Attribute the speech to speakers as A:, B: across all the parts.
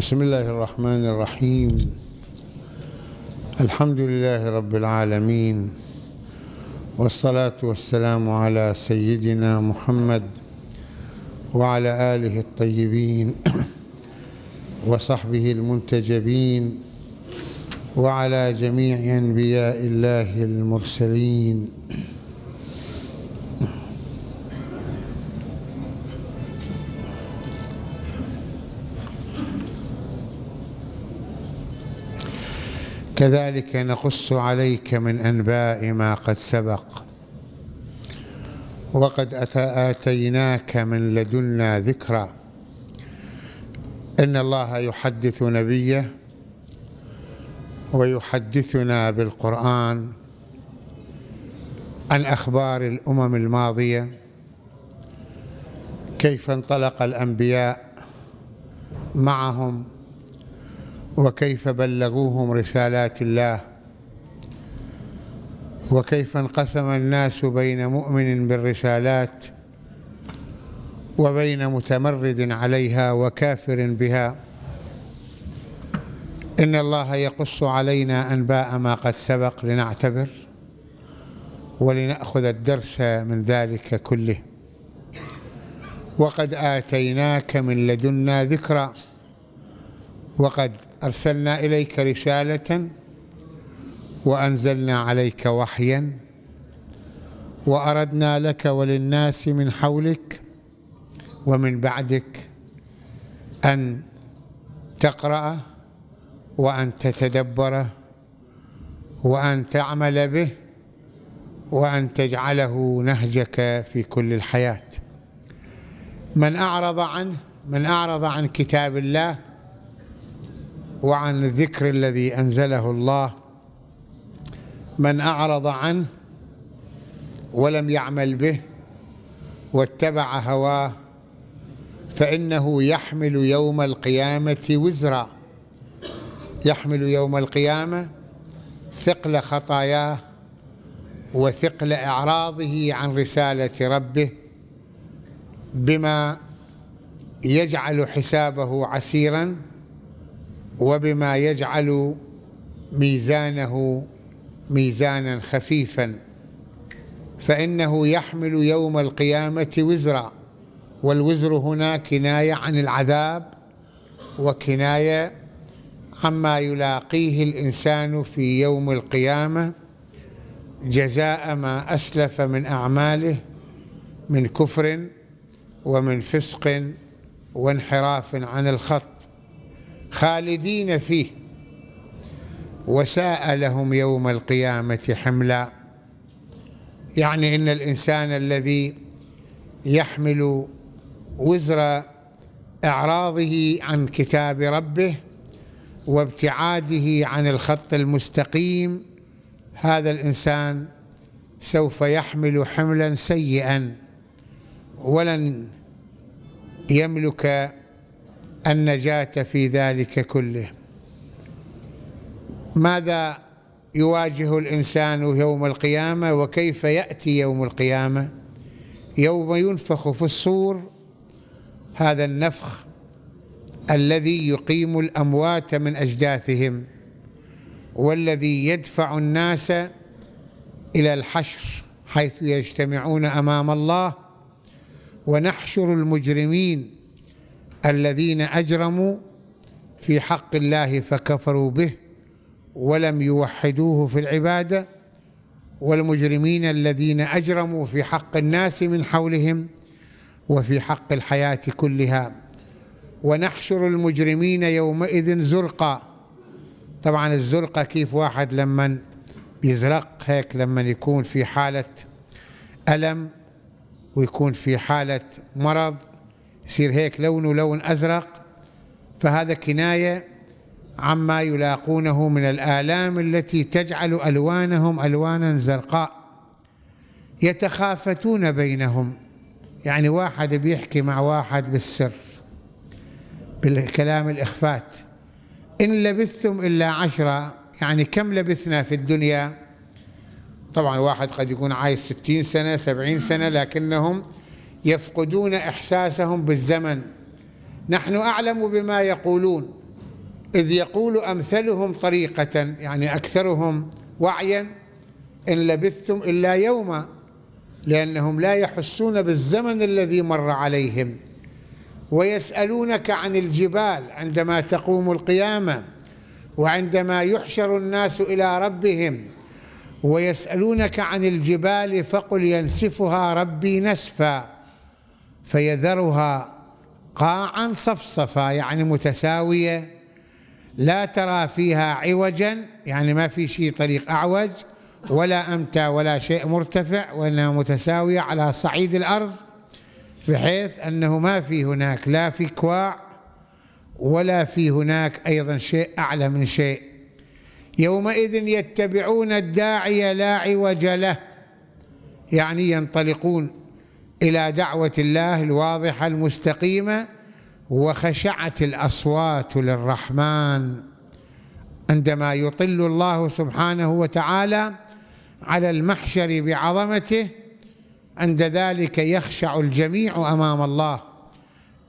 A: بسم الله الرحمن الرحيم الحمد لله رب العالمين والصلاة والسلام على سيدنا محمد وعلى آله الطيبين وصحبه المنتجبين وعلى جميع أنبياء الله المرسلين كذلك نقص عليك من أنباء ما قد سبق وقد آتيناك من لدنا ذكرا إن الله يحدث نبيه ويحدثنا بالقرآن عن أخبار الأمم الماضية كيف انطلق الأنبياء معهم وكيف بلغوهم رسالات الله وكيف انقسم الناس بين مؤمن بالرسالات وبين متمرد عليها وكافر بها ان الله يقص علينا انباء ما قد سبق لنعتبر ولناخذ الدرس من ذلك كله وقد اتيناك من لدنا ذكرا وقد أرسلنا إليك رسالة وأنزلنا عليك وحيا وأردنا لك وللناس من حولك ومن بعدك أن تقرأ وأن تتدبر وأن تعمل به وأن تجعله نهجك في كل الحياة من أعرض عنه من أعرض عن كتاب الله وعن الذكر الذي أنزله الله من أعرض عنه ولم يعمل به واتبع هواه فإنه يحمل يوم القيامة وزرا يحمل يوم القيامة ثقل خطاياه وثقل إعراضه عن رسالة ربه بما يجعل حسابه عسيرا وبما يجعل ميزانه ميزانا خفيفا فإنه يحمل يوم القيامة وزرا والوزر هنا كناية عن العذاب وكناية عما يلاقيه الإنسان في يوم القيامة جزاء ما أسلف من أعماله من كفر ومن فسق وانحراف عن الخط خالدين فيه وساء لهم يوم القيامة حملا يعني إن الإنسان الذي يحمل وزر إعراضه عن كتاب ربه وابتعاده عن الخط المستقيم هذا الإنسان سوف يحمل حملا سيئا ولن يملك النجاة في ذلك كله ماذا يواجه الإنسان يوم القيامة وكيف يأتي يوم القيامة يوم ينفخ في الصور هذا النفخ الذي يقيم الأموات من أجداثهم والذي يدفع الناس إلى الحشر حيث يجتمعون أمام الله ونحشر المجرمين الذين أجرموا في حق الله فكفروا به ولم يوحدوه في العبادة والمجرمين الذين أجرموا في حق الناس من حولهم وفي حق الحياة كلها ونحشر المجرمين يومئذ زرقا طبعا الزرقة كيف واحد لما يزرق هيك لما يكون في حالة ألم ويكون في حالة مرض يصير هيك لونه لون أزرق فهذا كناية عما يلاقونه من الآلام التي تجعل ألوانهم ألوانا زرقاء يتخافتون بينهم يعني واحد بيحكي مع واحد بالسر بالكلام الإخفات إن لبثتم إلا عشرة يعني كم لبثنا في الدنيا طبعا واحد قد يكون عايش ستين سنة سبعين سنة لكنهم يفقدون إحساسهم بالزمن نحن أعلم بما يقولون إذ يقول أمثلهم طريقة يعني أكثرهم وعيا إن لبثتم إلا يوما لأنهم لا يحسون بالزمن الذي مر عليهم ويسألونك عن الجبال عندما تقوم القيامة وعندما يحشر الناس إلى ربهم ويسألونك عن الجبال فقل ينسفها ربي نسفاً فيذرها قاعا صفصفا يعني متساوية لا ترى فيها عوجا يعني ما في شيء طريق أعوج ولا أمتى ولا شيء مرتفع وإنها متساوية على صعيد الأرض بحيث أنه ما في هناك لا في كواع ولا في هناك أيضا شيء أعلى من شيء يومئذ يتبعون الداعي لا عوج له يعني ينطلقون إلى دعوة الله الواضحة المستقيمة وخشعت الأصوات للرحمن عندما يطل الله سبحانه وتعالى على المحشر بعظمته عند ذلك يخشع الجميع أمام الله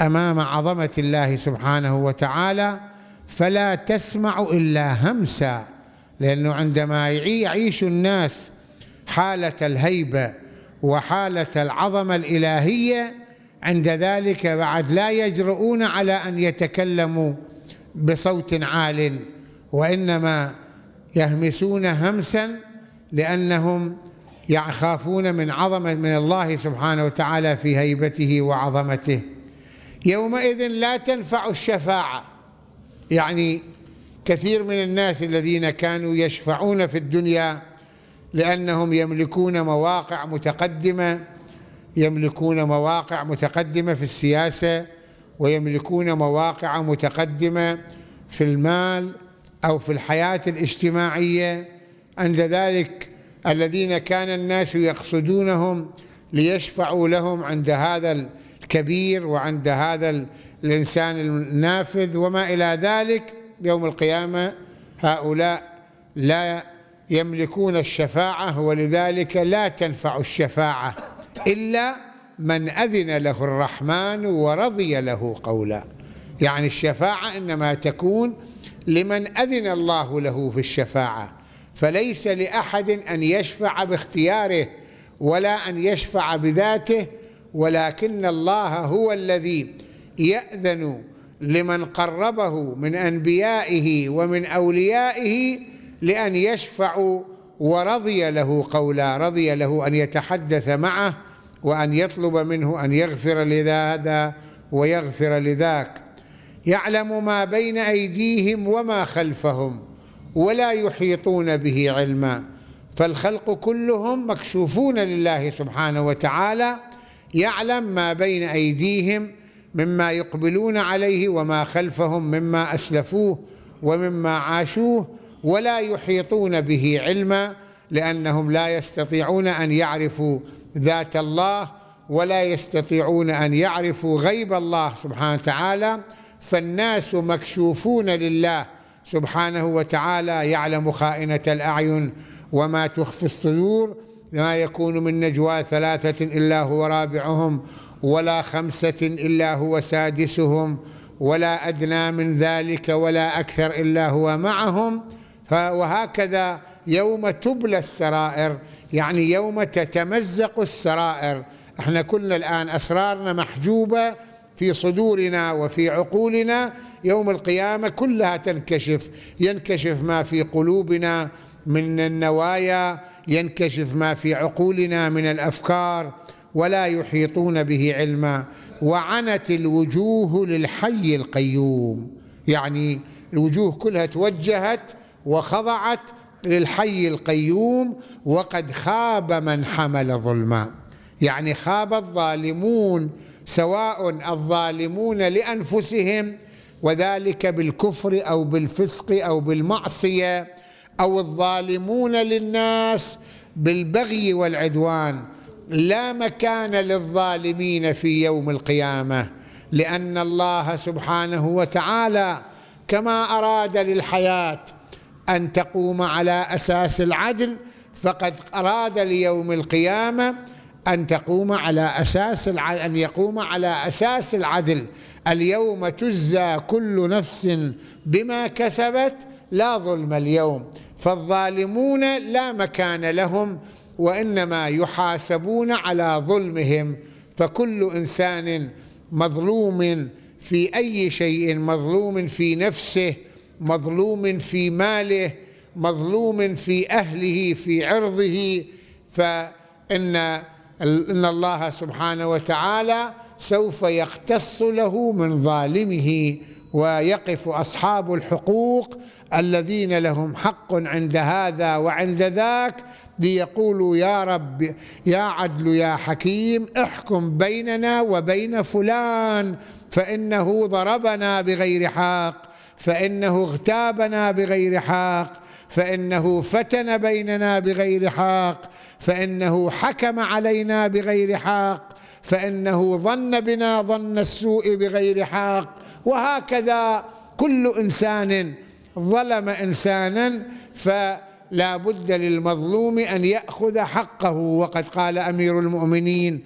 A: أمام عظمة الله سبحانه وتعالى فلا تسمع إلا همسا لأنه عندما يعيش الناس حالة الهيبة وحالة العظمة الإلهية عند ذلك بعد لا يجرؤون على أن يتكلموا بصوت عال وإنما يهمسون همسا لأنهم يخافون من عظمة من الله سبحانه وتعالى في هيبته وعظمته يومئذ لا تنفع الشفاعة يعني كثير من الناس الذين كانوا يشفعون في الدنيا لأنهم يملكون مواقع متقدمة يملكون مواقع متقدمة في السياسة ويملكون مواقع متقدمة في المال أو في الحياة الاجتماعية عند ذلك الذين كان الناس يقصدونهم ليشفعوا لهم عند هذا الكبير وعند هذا الإنسان النافذ وما إلى ذلك يوم القيامة هؤلاء لا يملكون الشفاعة ولذلك لا تنفع الشفاعة إلا من أذن له الرحمن ورضي له قولا يعني الشفاعة إنما تكون لمن أذن الله له في الشفاعة فليس لأحد أن يشفع باختياره ولا أن يشفع بذاته ولكن الله هو الذي يأذن لمن قربه من أنبيائه ومن أوليائه لأن يشفعوا ورضي له قولا رضي له أن يتحدث معه وأن يطلب منه أن يغفر لهذا ويغفر لذاك يعلم ما بين أيديهم وما خلفهم ولا يحيطون به علما فالخلق كلهم مكشوفون لله سبحانه وتعالى يعلم ما بين أيديهم مما يقبلون عليه وما خلفهم مما أسلفوه ومما عاشوه ولا يحيطون به علما لانهم لا يستطيعون ان يعرفوا ذات الله ولا يستطيعون ان يعرفوا غيب الله سبحانه وتعالى فالناس مكشوفون لله سبحانه وتعالى يعلم خائنه الاعين وما تخفي الصدور ما يكون من نجوى ثلاثه الا هو رابعهم ولا خمسه الا هو سادسهم ولا ادنى من ذلك ولا اكثر الا هو معهم وهكذا يوم تبلى السرائر يعني يوم تتمزق السرائر احنا كلنا الآن أسرارنا محجوبة في صدورنا وفي عقولنا يوم القيامة كلها تنكشف ينكشف ما في قلوبنا من النوايا ينكشف ما في عقولنا من الأفكار ولا يحيطون به علما وعنت الوجوه للحي القيوم يعني الوجوه كلها توجهت وخضعت للحي القيوم وقد خاب من حمل ظلما يعني خاب الظالمون سواء الظالمون لانفسهم وذلك بالكفر او بالفسق او بالمعصيه او الظالمون للناس بالبغي والعدوان لا مكان للظالمين في يوم القيامه لان الله سبحانه وتعالى كما اراد للحياه أن تقوم على أساس العدل فقد أراد ليوم القيامة أن تقوم على أساس العدل أن يقوم على أساس العدل اليوم تجزى كل نفس بما كسبت لا ظلم اليوم فالظالمون لا مكان لهم وإنما يحاسبون على ظلمهم فكل إنسان مظلوم في أي شيء مظلوم في نفسه مظلوم في ماله مظلوم في أهله في عرضه فإن إن الله سبحانه وتعالى سوف يقتص له من ظالمه ويقف أصحاب الحقوق الذين لهم حق عند هذا وعند ذاك ليقولوا يا رب يا عدل يا حكيم احكم بيننا وبين فلان فإنه ضربنا بغير حق فإنه اغتابنا بغير حق فإنه فتن بيننا بغير حق فإنه حكم علينا بغير حق فإنه ظن بنا ظن السوء بغير حق وهكذا كل إنسان ظلم إنسانا فلا بد للمظلوم أن يأخذ حقه وقد قال أمير المؤمنين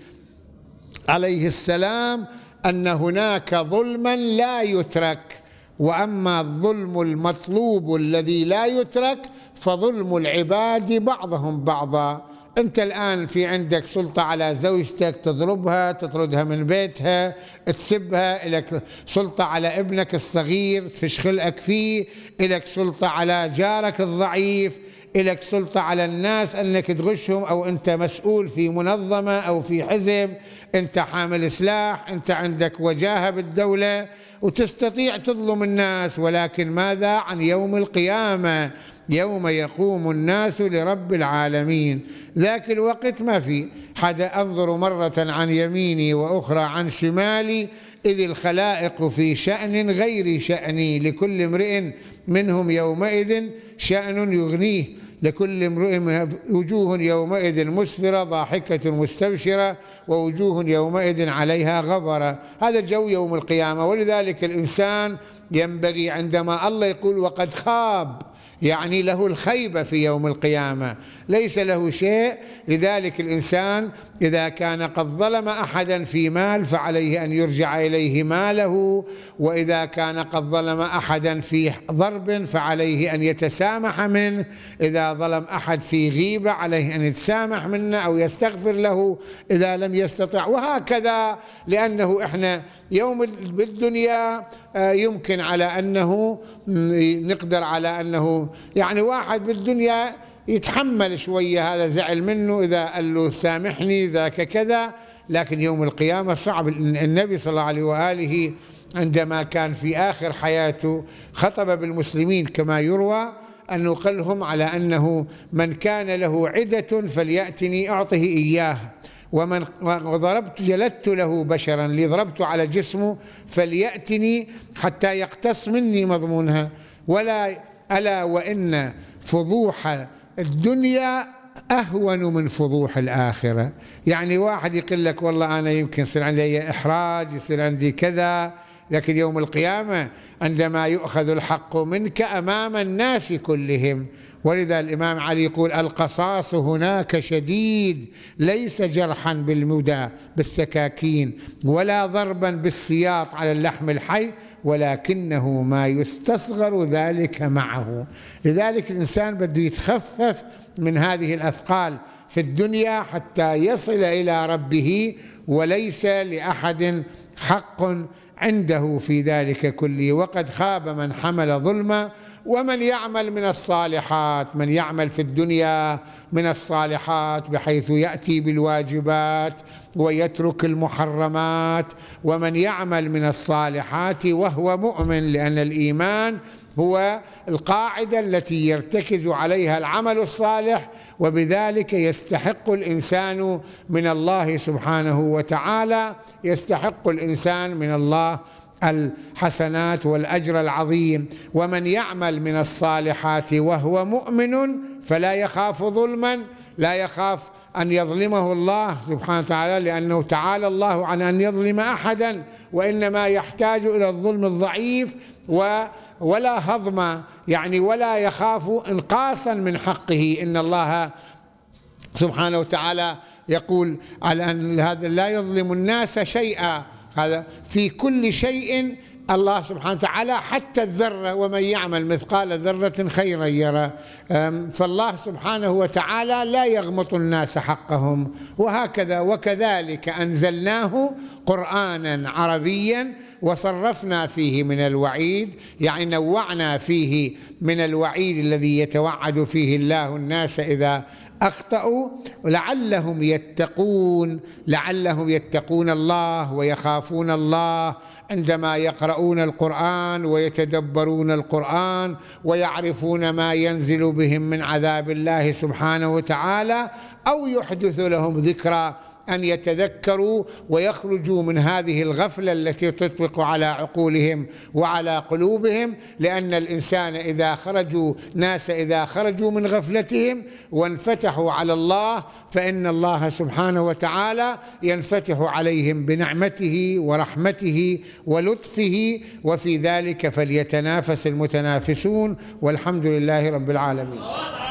A: عليه السلام أن هناك ظلما لا يترك واما الظلم المطلوب الذي لا يترك فظلم العباد بعضهم بعضا انت الان في عندك سلطه على زوجتك تضربها تطردها من بيتها تسبها لك سلطه على ابنك الصغير تفشخلك فيه لك سلطه على جارك الضعيف لك سلطه على الناس انك تغشهم او انت مسؤول في منظمه او في حزب انت حامل سلاح انت عندك وجاهه بالدوله وتستطيع تظلم الناس ولكن ماذا عن يوم القيامه يوم يقوم الناس لرب العالمين ذاك الوقت ما في حدا انظر مره عن يميني واخرى عن شمالي اذ الخلائق في شان غير شاني لكل امرئ منهم يومئذ شان يغنيه لكل امرئ وجوه يومئذ مسفرة ضاحكة مستبشرة ووجوه يومئذ عليها غبرة هذا الجو يوم القيامة ولذلك الإنسان ينبغي عندما الله يقول وقد خاب يعني له الخيبة في يوم القيامة ليس له شيء لذلك الإنسان إذا كان قد ظلم أحدا في مال فعليه أن يرجع إليه ماله وإذا كان قد ظلم أحدا في ضرب فعليه أن يتسامح منه إذا ظلم أحد في غيبة عليه أن يتسامح منه أو يستغفر له إذا لم يستطع وهكذا لأنه إحنا يوم بالدنيا آه، يمكن على أنه نقدر على أنه يعني واحد بالدنيا يتحمل شوية هذا زعل منه إذا قال له سامحني ذاك كذا لكن يوم القيامة صعب النبي صلى الله عليه وآله عندما كان في آخر حياته خطب بالمسلمين كما يروى أنه نقلهم على أنه من كان له عدة فليأتني أعطه إياه ومن وضربت جلدت له بشرا لضربت على جسمه فليأتني حتى يقتص مني مضمونها ولا ألا وإن فضوح الدنيا أهون من فضوح الآخرة يعني واحد يقول لك والله أنا يمكن يصير عندي إحراج يصير عندي كذا لكن يوم القيامة عندما يؤخذ الحق منك أمام الناس كلهم ولذا الإمام علي يقول القصاص هناك شديد ليس جرحا بالمدى بالسكاكين ولا ضربا بالسياط على اللحم الحي ولكنه ما يستصغر ذلك معه لذلك الإنسان بده يتخفف من هذه الأثقال في الدنيا حتى يصل إلى ربه وليس لأحد حق عنده في ذلك كله وقد خاب من حمل ظلما ومن يعمل من الصالحات من يعمل في الدنيا من الصالحات بحيث ياتي بالواجبات ويترك المحرمات ومن يعمل من الصالحات وهو مؤمن لان الايمان هو القاعدة التي يرتكز عليها العمل الصالح وبذلك يستحق الإنسان من الله سبحانه وتعالى يستحق الإنسان من الله الحسنات والأجر العظيم ومن يعمل من الصالحات وهو مؤمن فلا يخاف ظلما لا يخاف أن يظلمه الله سبحانه وتعالى لأنه تعالى الله عن أن يظلم أحدا وإنما يحتاج إلى الظلم الضعيف و ولا هضم يعني ولا يخاف انقاصا من حقه إن الله سبحانه وتعالى يقول على أن هذا لا يظلم الناس شيئا هذا في كل شيء الله سبحانه وتعالى حتى الذرة ومن يعمل مثقال ذرة خيرا يرى فالله سبحانه وتعالى لا يغمط الناس حقهم وهكذا وكذلك أنزلناه قرآنا عربيا وصرفنا فيه من الوعيد يعني نوعنا فيه من الوعيد الذي يتوعد فيه الله الناس إذا أخطأوا لعلهم يتقون لعلهم يتقون الله ويخافون الله عندما يقرؤون القرآن ويتدبرون القرآن ويعرفون ما ينزل بهم من عذاب الله سبحانه وتعالى أو يحدث لهم ذكرى أن يتذكروا ويخرجوا من هذه الغفلة التي تطبق على عقولهم وعلى قلوبهم لأن الإنسان إذا خرجوا ناس إذا خرجوا من غفلتهم وانفتحوا على الله فإن الله سبحانه وتعالى ينفتح عليهم بنعمته ورحمته ولطفه وفي ذلك فليتنافس المتنافسون والحمد لله رب العالمين